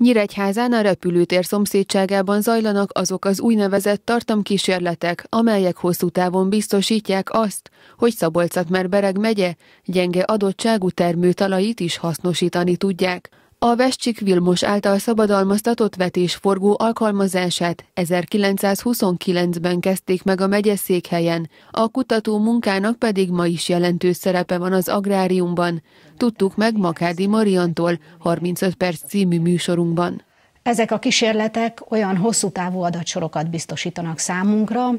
Nyíregyházán a repülőtér szomszédságában zajlanak azok az úgynevezett tartamkísérletek, amelyek hosszú távon biztosítják azt, hogy szabolcs bereg megye gyenge adottságú termőtalait is hasznosítani tudják a Vescsik Vilmos által szabadalmaztatott vetésforgó alkalmazását 1929-ben kezdték meg a megyeszékhelyen, a kutató munkának pedig ma is jelentős szerepe van az agráriumban. Tudtuk meg Makádi Mariantól 35 perc című műsorunkban. Ezek a kísérletek olyan hosszú távú adatsorokat biztosítanak számunkra,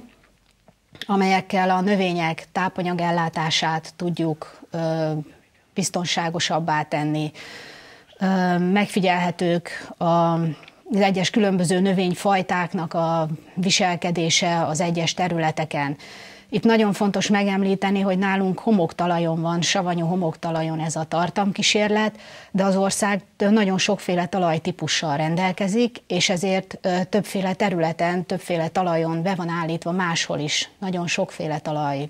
amelyekkel a növények tápanyagellátását tudjuk ö, biztonságosabbá tenni, megfigyelhetők a az egyes különböző növényfajtáknak a viselkedése az egyes területeken. Itt nagyon fontos megemlíteni, hogy nálunk homoktalajon van, savanyú homoktalajon ez a tartamkísérlet, de az ország nagyon sokféle talajtípussal rendelkezik, és ezért többféle területen, többféle talajon be van állítva máshol is nagyon sokféle talaj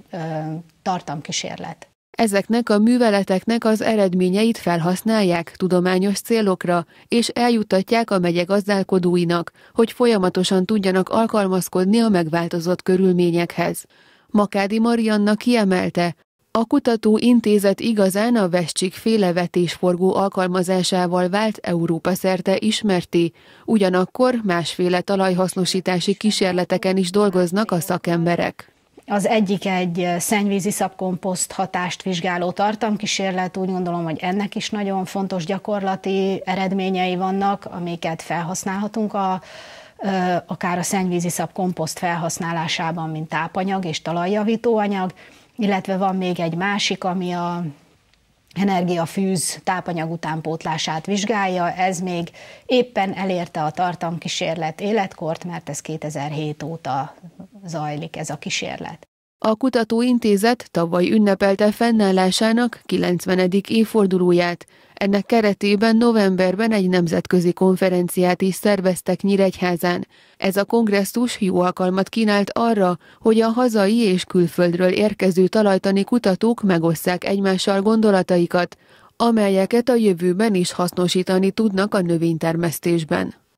tartamkísérlet ezeknek a műveleteknek az eredményeit felhasználják tudományos célokra, és eljutatják a megye gazdálkodóinak, hogy folyamatosan tudjanak alkalmazkodni a megváltozott körülményekhez. Makádi Marianna kiemelte, a kutató intézet igazán a Vescsik félevetésforgó alkalmazásával vált Európa szerte ismerti. ugyanakkor másféle talajhasznosítási kísérleteken is dolgoznak a szakemberek. Az egyik egy eh, szennyvízi szabkomposzt hatást vizsgáló tartamkísérlet, úgy gondolom, hogy ennek is nagyon fontos gyakorlati eredményei vannak, amiket felhasználhatunk a eh, akár a szennyvízi szabkomposzt felhasználásában, mint tápanyag és talajjavító anyag, illetve van még egy másik, ami a energiafűz tápanyag utánpótlását vizsgálja, ez még éppen elérte a tartamkísérlet életkort, mert ez 2007 óta zajlik ez a kísérlet. A kutatóintézet tavaly ünnepelte fennállásának 90. évfordulóját. Ennek keretében novemberben egy nemzetközi konferenciát is szerveztek Nyíregyházán. Ez a kongresszus jó alkalmat kínált arra, hogy a hazai és külföldről érkező talajtani kutatók megosszák egymással gondolataikat, amelyeket a jövőben is hasznosítani tudnak a növénytermesztésben.